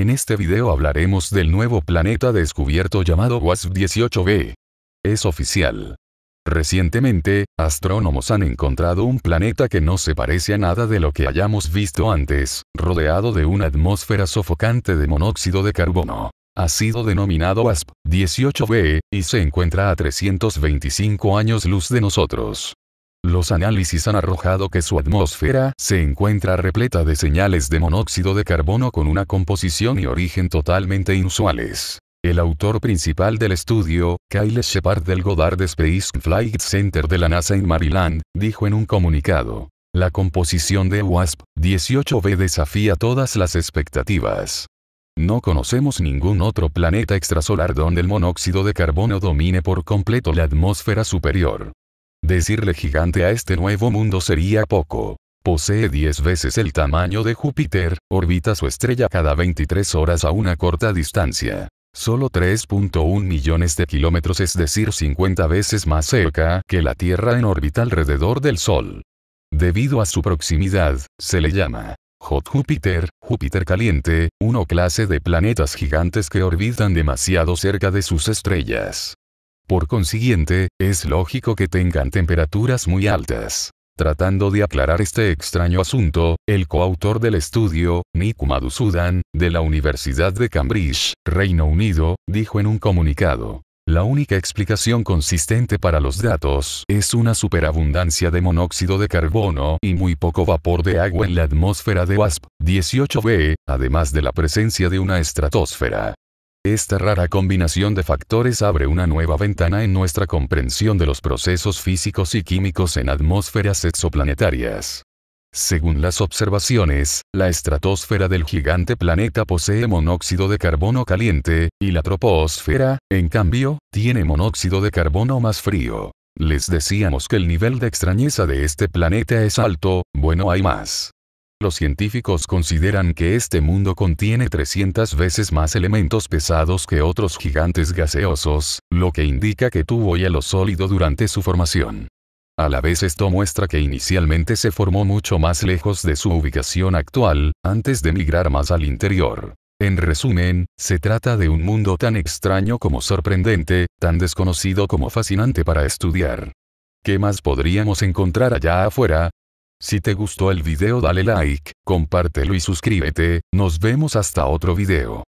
En este video hablaremos del nuevo planeta descubierto llamado WASP-18b. Es oficial. Recientemente, astrónomos han encontrado un planeta que no se parece a nada de lo que hayamos visto antes, rodeado de una atmósfera sofocante de monóxido de carbono. Ha sido denominado WASP-18b, y se encuentra a 325 años luz de nosotros. Los análisis han arrojado que su atmósfera se encuentra repleta de señales de monóxido de carbono con una composición y origen totalmente inusuales. El autor principal del estudio, Kyle Shepard del Goddard Space Flight Center de la NASA en Maryland, dijo en un comunicado, la composición de WASP-18b desafía todas las expectativas. No conocemos ningún otro planeta extrasolar donde el monóxido de carbono domine por completo la atmósfera superior. Decirle gigante a este nuevo mundo sería poco. Posee 10 veces el tamaño de Júpiter, orbita su estrella cada 23 horas a una corta distancia. Solo 3.1 millones de kilómetros es decir 50 veces más cerca que la Tierra en órbita alrededor del Sol. Debido a su proximidad, se le llama Hot Júpiter, Júpiter caliente, una clase de planetas gigantes que orbitan demasiado cerca de sus estrellas. Por consiguiente, es lógico que tengan temperaturas muy altas. Tratando de aclarar este extraño asunto, el coautor del estudio, Nick Sudan, de la Universidad de Cambridge, Reino Unido, dijo en un comunicado. La única explicación consistente para los datos es una superabundancia de monóxido de carbono y muy poco vapor de agua en la atmósfera de WASP-18b, además de la presencia de una estratosfera. Esta rara combinación de factores abre una nueva ventana en nuestra comprensión de los procesos físicos y químicos en atmósferas exoplanetarias. Según las observaciones, la estratosfera del gigante planeta posee monóxido de carbono caliente, y la troposfera, en cambio, tiene monóxido de carbono más frío. Les decíamos que el nivel de extrañeza de este planeta es alto, bueno hay más. Los científicos consideran que este mundo contiene 300 veces más elementos pesados que otros gigantes gaseosos, lo que indica que tuvo hielo sólido durante su formación. A la vez esto muestra que inicialmente se formó mucho más lejos de su ubicación actual, antes de migrar más al interior. En resumen, se trata de un mundo tan extraño como sorprendente, tan desconocido como fascinante para estudiar. ¿Qué más podríamos encontrar allá afuera? Si te gustó el video dale like, compártelo y suscríbete, nos vemos hasta otro video.